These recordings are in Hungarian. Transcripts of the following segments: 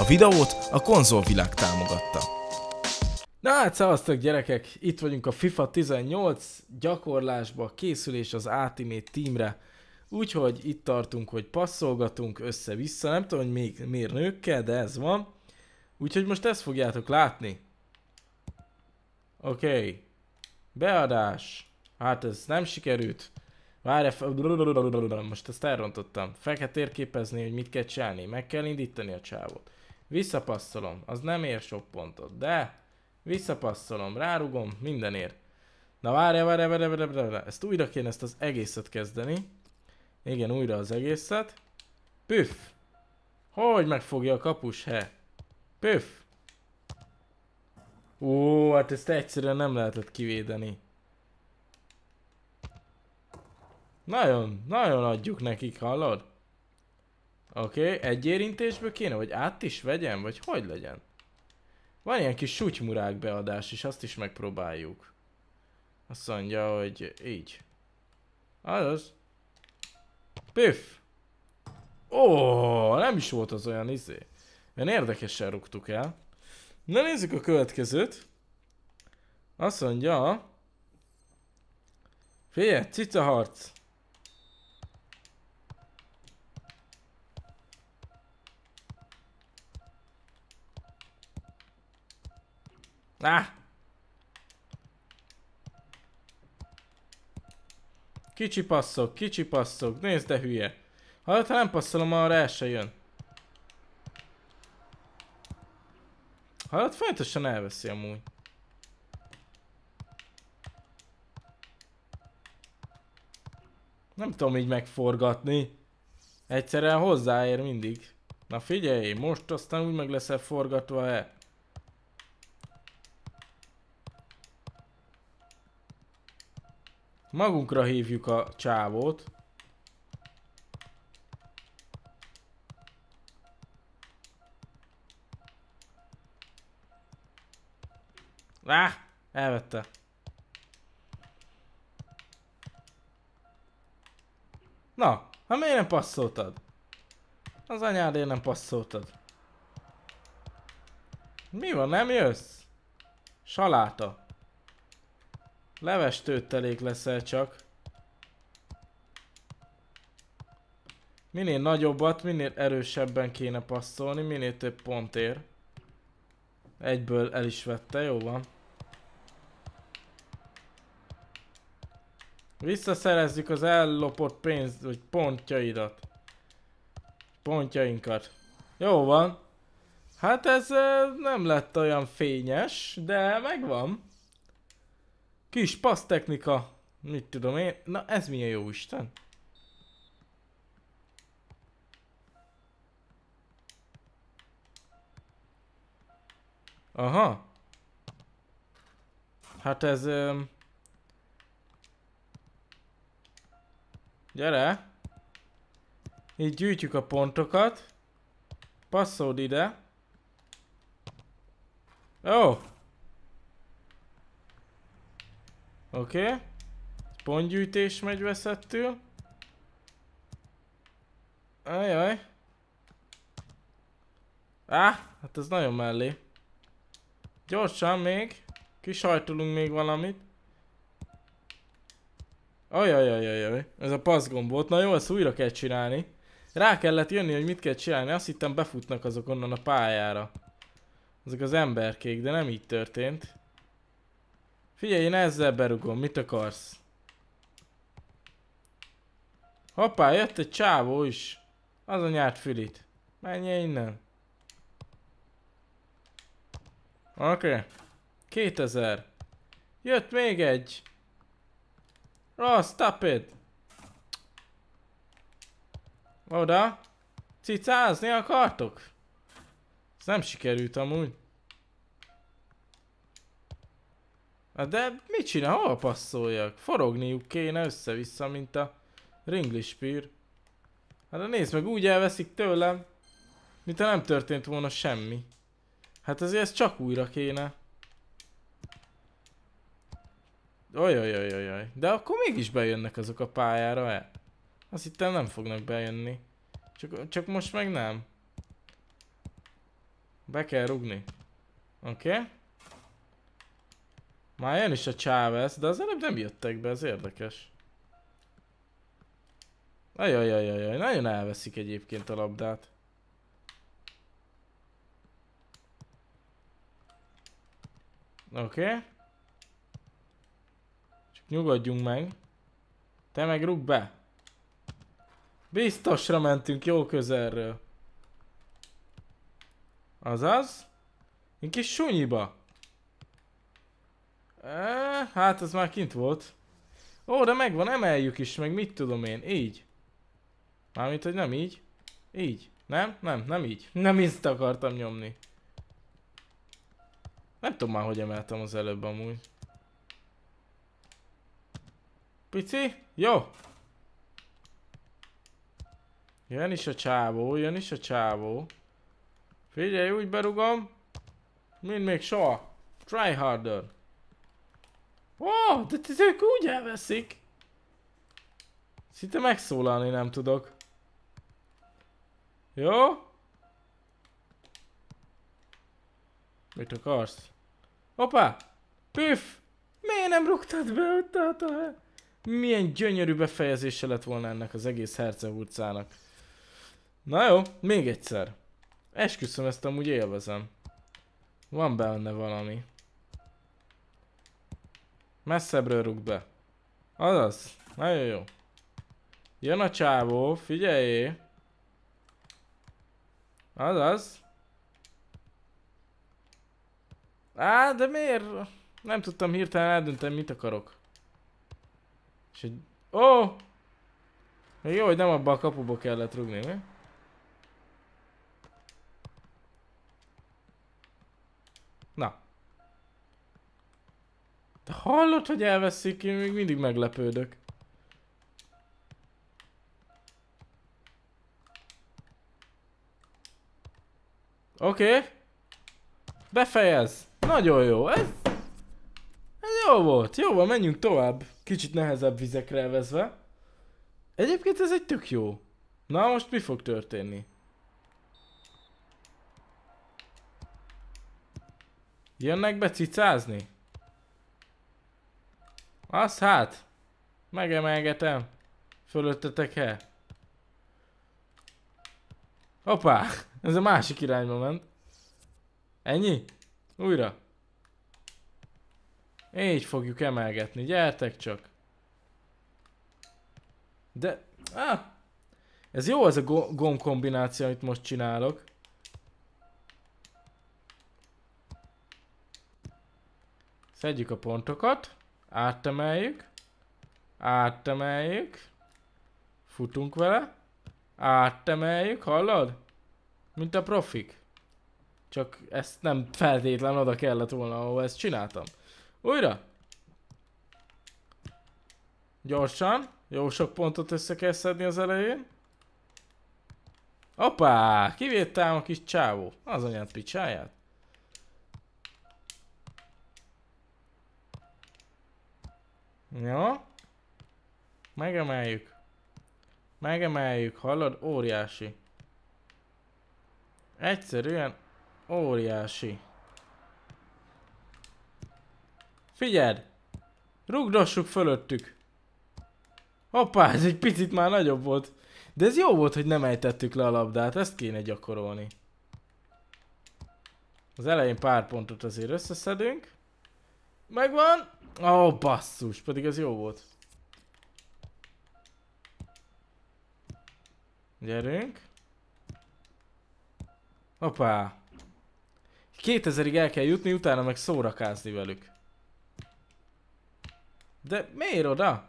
A videót a konzolvilág támogatta. Na hát szevasztok gyerekek, itt vagyunk a FIFA 18 gyakorlásba, készülés az Ultimate Teamre. Úgyhogy itt tartunk, hogy passzolgatunk össze-vissza, nem tudom, hogy még, miért nőkkel, de ez van. Úgyhogy most ezt fogjátok látni. Oké. Okay. Beadás. Hát ez nem sikerült. Várj, most ezt elrontottam. Fel kell térképezni, hogy mit kell csinálni. Meg kell indítani a csávot. Visszapasszolom, az nem ér sok pontot, de visszapasszolom, rárugom, ér. Na várj, várj, várj, várj, várj, várj, ezt újra kéne ezt az egészet kezdeni. Igen, újra az egészet. Püff! Hogy megfogja a kapus, he? Püff! Ó, hát ezt egyszerűen nem lehetett kivédeni. Nagyon, nagyon adjuk nekik, hallod? Oké, okay, egy érintésből kéne, vagy át is vegyem, vagy hogy legyen? Van ilyen kis sutymurák beadás is, azt is megpróbáljuk. Azt mondja, hogy így. Az? Püff! Ó, oh, nem is volt az olyan izé. Én érdekesen rúgtuk el. Na nézzük a következőt. Azt mondja... Figyelj, harc. Á! Kicsi passzok, kicsi passzok, nézd de hülye. Ha nem passzolom, arra el se jön. Halad folyamatosan elveszi amúgy. Nem tudom így megforgatni. Egyszerűen hozzáér mindig. Na figyelj, most aztán úgy meg leszel forgatva-e? Magunkra hívjuk a csávót. Rá! elvette. Na, ha miért nem passzoltad? Az anyádért nem passzoltad. Mi van, nem jössz? Saláta. Leves tőttelék leszel csak. Minél nagyobbat, minél erősebben kéne passzolni, minél több pont ér. Egyből el is vette, jó van. Visszaszerezzük az ellopott pénz, vagy pontjaidat. Pontjainkat. Jó van. Hát ez nem lett olyan fényes, de megvan. Kis passz technika. Mit tudom én. Na ez milyen jó Isten. Aha. Hát ez... Öm... Gyere. Így gyűjtjük a pontokat. Passzód ide. Ó! Oh. Oké. Okay. Pontgyűjtés megy veszettül. Ajaj. Á, hát ez nagyon mellé. Gyorsan még. Kisajtolunk még valamit. Ajajajajaj. Ez a passzgomb volt. Na jó, ezt újra kell csinálni. Rá kellett jönni, hogy mit kell csinálni. Azt hittem befutnak azok onnan a pályára. Azok az emberkék, de nem így történt. Figyelj, én ezzel berugom, mit akarsz? Hoppá, jött egy csávó is. Az nyárt fülit. Menj innen. Oké. Okay. 2000. Jött még egy. Ross, stop it. Oda. Cicázni akartok? Ez nem sikerült amúgy. Hát de mit csinál? Hova passzoljak? Forogniuk kéne össze-vissza, mint a ringlispír. Hát nézd meg, úgy elveszik tőlem, mintha nem történt volna semmi. Hát azért ez csak újra kéne. Ajajajajaj. De akkor mégis bejönnek azok a pályára, e? Azt hittem nem fognak bejönni. Csak, csak most meg nem. Be kell rugni. Oké. Okay. Már jön is a Chávez, de az előbb nem jöttek be, ez érdekes. Ajajajajajaj, nagyon elveszik egyébként a labdát. Oké. Okay. Csak nyugodjunk meg. Te meg rúg be. Biztosra mentünk jó közelről. Azaz. Egy kis sunyiba. Eee, hát az már kint volt. Ó, de megvan, emeljük is, meg mit tudom én. Így. Mármint, hogy nem így. Így. Nem? Nem, nem így. Nem ezt akartam nyomni. Nem tudom már, hogy emeltem az előbb amúgy. Pici? Jó! Jön is a csávó, jön is a csávó. Figyelj, úgy berugom, mint még soha. Try harder. Ó, oh, de ők úgy elveszik. Szinte megszólalni nem tudok. Jó? Mit akarsz? Hoppá! Püff! Miért nem rúgtad be ott a Milyen gyönyörű befejezése lett volna ennek az egész Herceg utcának. Na jó, még egyszer. Esküszöm, ezt amúgy élvezem. Van benne valami. Messzebbről rúg be. Azaz. Nagyon jó. Jön a csávó, figyeljé. Azaz. Á, de miért? Nem tudtam hirtelen eldönteni, mit akarok. És egy... Ó! Oh! jó, hogy nem abba a kapuba kellett rúgni, mi? Hallod, hogy elveszik? Én még mindig meglepődök. Oké. Okay. Befejez. Nagyon jó. Ez... Ez jó volt. Jó van, menjünk tovább. Kicsit nehezebb vizekre elvezve. Egyébként ez egy tök jó. Na most mi fog történni? Jönnek be cicázni? Az hát. Megemelgetem. fölöttetek el. Hoppá! Ez a másik irányba ment. Ennyi? Újra. Így fogjuk emelgetni. Gyertek csak. De... Ah, ez jó ez a gomb kombináció, amit most csinálok. Szedjük a pontokat átemeljük, átemeljük, futunk vele, átemeljük, hallod? Mint a profik. Csak ezt nem feltétlen oda kellett volna, ahol ezt csináltam. Újra! Gyorsan, jó sok pontot össze kell szedni az elején. Hoppá, kivédtám a kis csávó, az anyát picsáját. Jó. Megemeljük. Megemeljük, hallod? Óriási. Egyszerűen óriási. Figyeld! Rugdossuk fölöttük. Hoppá, ez egy picit már nagyobb volt. De ez jó volt, hogy nem ejtettük le a labdát, ezt kéne gyakorolni. Az elején pár pontot azért összeszedünk. Megvan! Ó, oh, basszus, pedig ez jó volt. Gyerünk. Hoppá. 2000-ig el kell jutni, utána meg szórakázni velük. De miért oda?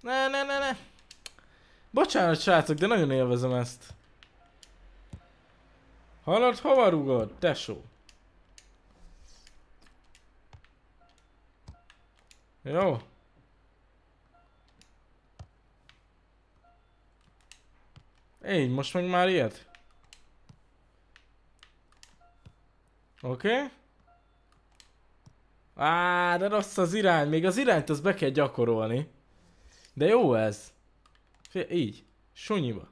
Ne, ne, ne, ne. Bocsánat, srácok, de nagyon élvezem ezt. Hallod, hova rúgod, tesó? Jó. én most meg már ilyet. Oké. Okay. Á, de rossz az irány. Még az irányt az be kell gyakorolni. De jó ez. Fé, így. Sunyiba.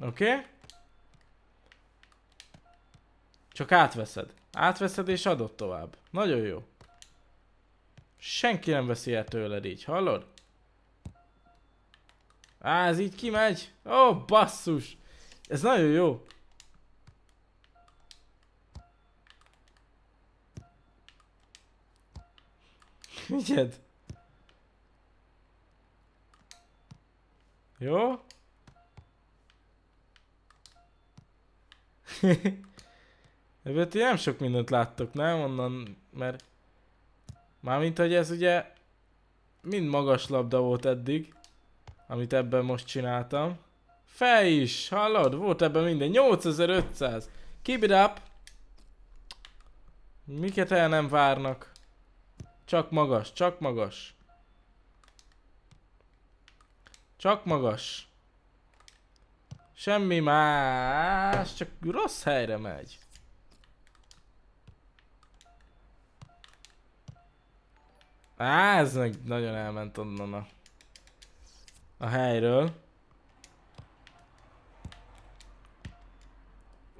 Oké. Okay. Csak átveszed. Átveszed és adod tovább. Nagyon jó. Senki nem veszi el tőled így, hallod? Á, ez így kimegy. Ó, basszus. Ez nagyon jó. Ügyed. Jó? Ebből ti nem sok mindent láttok, nem? Onnan, mert... Mármint, hogy ez ugye... Mind magas labda volt eddig. Amit ebben most csináltam. Fej is, hallod? Volt ebben minden. 8500. Keep it up. Miket el nem várnak? Csak magas, csak magas. Csak magas. Semmi más, csak rossz helyre megy. Á, ez meg nagyon elment onnan a, a helyről.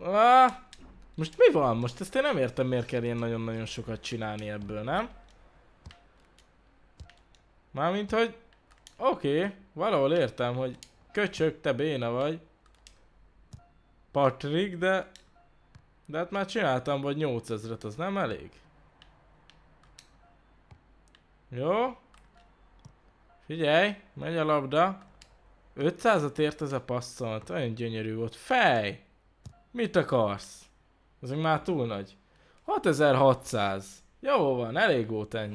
Á, most mi van? Most ezt én nem értem, miért kell ilyen nagyon-nagyon sokat csinálni ebből, nem? Mármint, hogy... Oké, okay, valahol értem, hogy köcsög, te béna vagy. Patrick, de... De hát már csináltam vagy 8000-et, az nem elég? Jó. Figyelj, megy a labda. 500-at ért ez a passzolt, olyan gyönyörű volt. Fej! Mit akarsz? Ez még már túl nagy. 6600. Jó van, elég volt ennyi.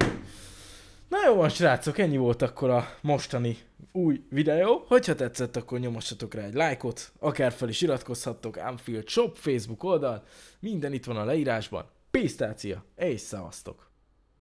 Na jó van srácok, ennyi volt akkor a mostani új videó. Hogyha tetszett, akkor nyomassatok rá egy lájkot, akár fel is iratkozhattok Anfield Shop Facebook oldal. Minden itt van a leírásban. Pisztácia és szavaztok!